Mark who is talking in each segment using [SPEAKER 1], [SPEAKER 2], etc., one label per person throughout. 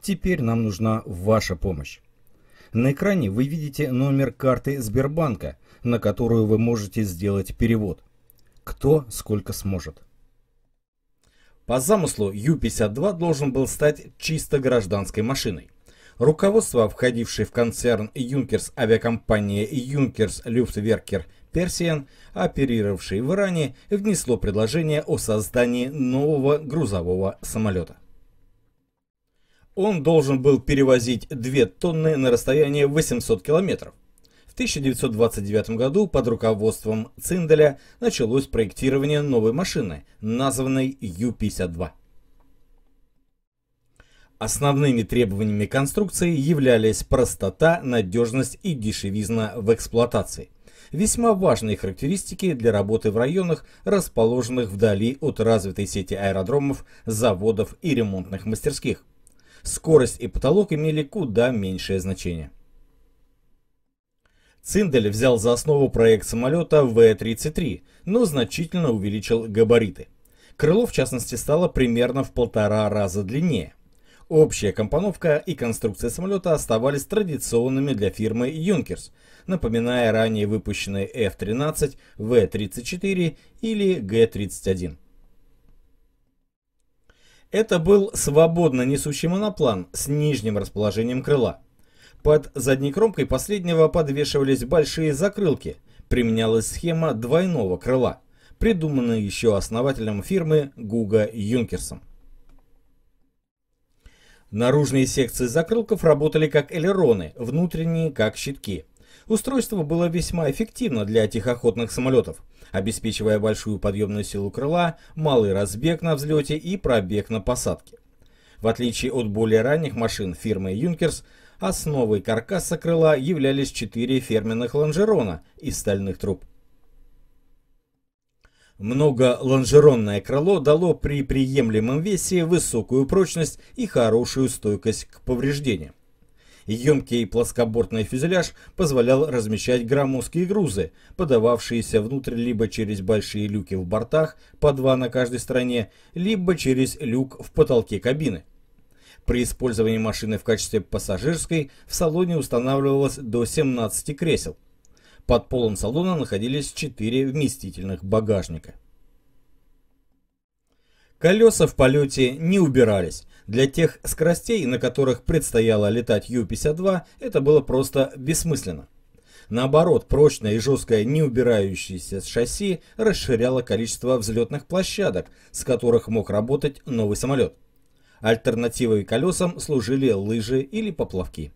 [SPEAKER 1] Теперь нам нужна ваша помощь. На экране вы видите номер карты Сбербанка, на которую вы можете сделать перевод. Кто сколько сможет. По замыслу Ю-52 должен был стать чисто гражданской машиной. Руководство, входившее в концерн Юнкерс авиакомпании Юнкерс Люфтверкер Персиан, оперировавшей в Иране, внесло предложение о создании нового грузового самолета он должен был перевозить 2 тонны на расстояние 800 километров. В 1929 году под руководством Цинделя началось проектирование новой машины, названной Ю-52. Основными требованиями конструкции являлись простота, надежность и дешевизна в эксплуатации. Весьма важные характеристики для работы в районах, расположенных вдали от развитой сети аэродромов, заводов и ремонтных мастерских – скорость и потолок имели куда меньшее значение. Циндель взял за основу проект самолета В-33, но значительно увеличил габариты. Крыло, в частности, стало примерно в полтора раза длиннее. Общая компоновка и конструкция самолета оставались традиционными для фирмы «Юнкерс», напоминая ранее выпущенные F-13, v 34 или g 31 это был свободно несущий моноплан с нижним расположением крыла. Под задней кромкой последнего подвешивались большие закрылки. Применялась схема двойного крыла, придуманная еще основателем фирмы Гуга Юнкерсом. Наружные секции закрылков работали как элероны, внутренние как щитки – Устройство было весьма эффективно для тихоходных самолетов, обеспечивая большую подъемную силу крыла, малый разбег на взлете и пробег на посадке. В отличие от более ранних машин фирмы «Юнкерс», основой каркаса крыла являлись четыре ферменных лонжерона из стальных труб. Многолонжеронное крыло дало при приемлемом весе высокую прочность и хорошую стойкость к повреждениям. Емкий плоскобортный фюзеляж позволял размещать громоздкие грузы, подававшиеся внутрь либо через большие люки в бортах, по два на каждой стороне, либо через люк в потолке кабины. При использовании машины в качестве пассажирской в салоне устанавливалось до 17 кресел. Под полом салона находились 4 вместительных багажника. Колеса в полете не убирались, для тех скоростей, на которых предстояло летать Ю-52, это было просто бессмысленно. Наоборот, прочное и жесткое не убирающееся с шасси расширяло количество взлетных площадок, с которых мог работать новый самолет. Альтернативой колесам служили лыжи или поплавки.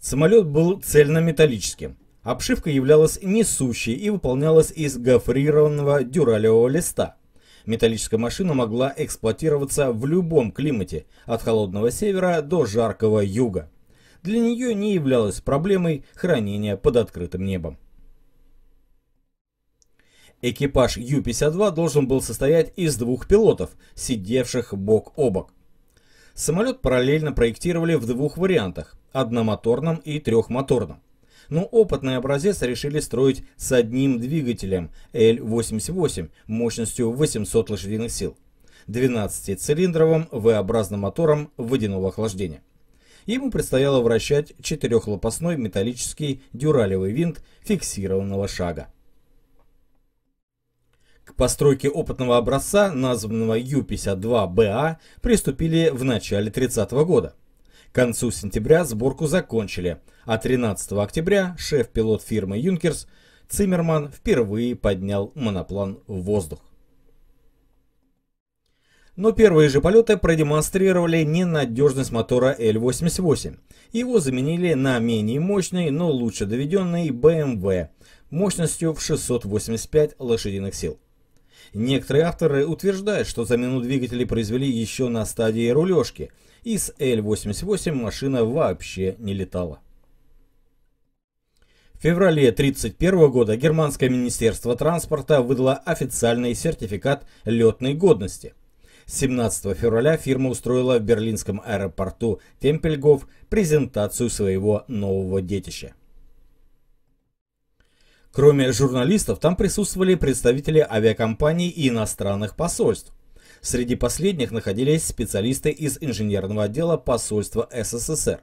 [SPEAKER 1] Самолет был цельнометаллическим. Обшивка являлась несущей и выполнялась из гофрированного дюралевого листа – Металлическая машина могла эксплуатироваться в любом климате, от холодного севера до жаркого юга. Для нее не являлось проблемой хранения под открытым небом. Экипаж Ю-52 должен был состоять из двух пилотов, сидевших бок о бок. Самолет параллельно проектировали в двух вариантах – одномоторном и трехмоторном но опытный образец решили строить с одним двигателем L88 мощностью 800 лошадиных сил, 12-цилиндровым V-образным мотором водяного охлаждения. Ему предстояло вращать четырехлопастной металлический дюралевый винт фиксированного шага. К постройке опытного образца, названного U-52BA, приступили в начале 30 -го года. К концу сентября сборку закончили, а 13 октября шеф-пилот фирмы «Юнкерс» Циммерман впервые поднял моноплан в воздух. Но первые же полеты продемонстрировали ненадежность мотора L88. Его заменили на менее мощный, но лучше доведенный BMW эм мощностью в 685 лошадиных сил. Некоторые авторы утверждают, что замену двигателей произвели еще на стадии рулежки – и с Л-88 машина вообще не летала. В феврале 1931 года Германское министерство транспорта выдало официальный сертификат летной годности. 17 февраля фирма устроила в берлинском аэропорту Темпельгов презентацию своего нового детища. Кроме журналистов, там присутствовали представители авиакомпаний и иностранных посольств. Среди последних находились специалисты из инженерного отдела посольства СССР,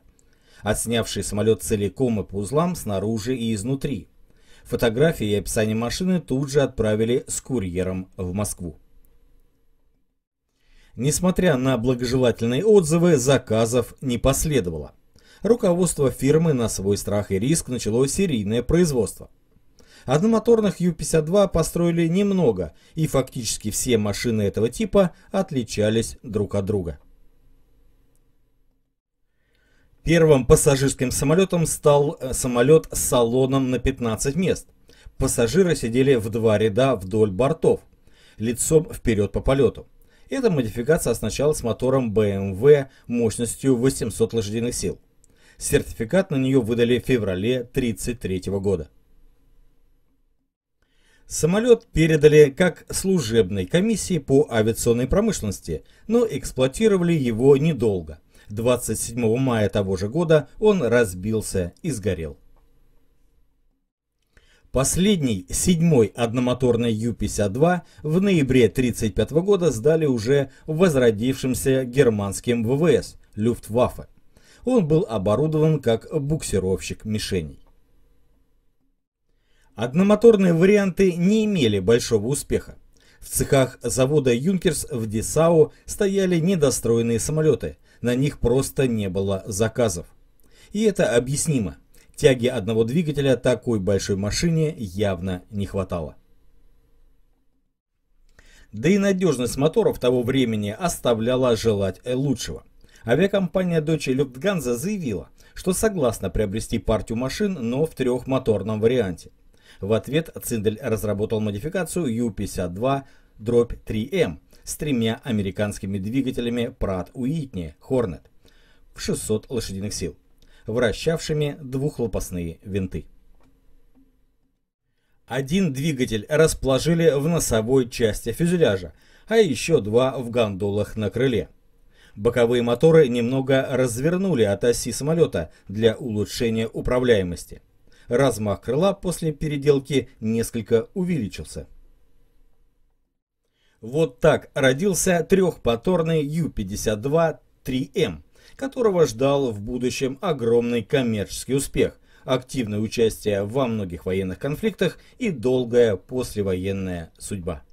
[SPEAKER 1] отснявшие самолет целиком и по узлам снаружи и изнутри. Фотографии и описание машины тут же отправили с курьером в Москву. Несмотря на благожелательные отзывы, заказов не последовало. Руководство фирмы на свой страх и риск начало серийное производство – Одномоторных Ю-52 построили немного, и фактически все машины этого типа отличались друг от друга. Первым пассажирским самолетом стал э, самолет с салоном на 15 мест. Пассажиры сидели в два ряда вдоль бортов, лицом вперед по полету. Эта модификация оснащалась мотором BMW эм мощностью 800 лошадиных сил. Сертификат на нее выдали в феврале 1933 года. Самолет передали как служебной комиссии по авиационной промышленности, но эксплуатировали его недолго. 27 мая того же года он разбился и сгорел. Последний, седьмой одномоторный Ю-52 в ноябре 1935 года сдали уже возродившимся германским ВВС Люфтваффе. Он был оборудован как буксировщик мишеней. Одномоторные варианты не имели большого успеха. В цехах завода «Юнкерс» в Десау стояли недостроенные самолеты, на них просто не было заказов. И это объяснимо. Тяги одного двигателя такой большой машине явно не хватало. Да и надежность моторов того времени оставляла желать лучшего. Авиакомпания Deutsche Lufthansa заявила, что согласна приобрести партию машин, но в трехмоторном варианте – в ответ Циндель разработал модификацию U-52-3M эм с тремя американскими двигателями Pratt Уитни Hornet в 600 лошадиных сил, вращавшими двухлопастные винты. Один двигатель расположили в носовой части фюзеляжа, а еще два в гондолах на крыле. Боковые моторы немного развернули от оси самолета для улучшения управляемости размах крыла после переделки несколько увеличился. Вот так родился трехпоторный Ю-52-3М, эм, которого ждал в будущем огромный коммерческий успех, активное участие во многих военных конфликтах и долгая послевоенная судьба.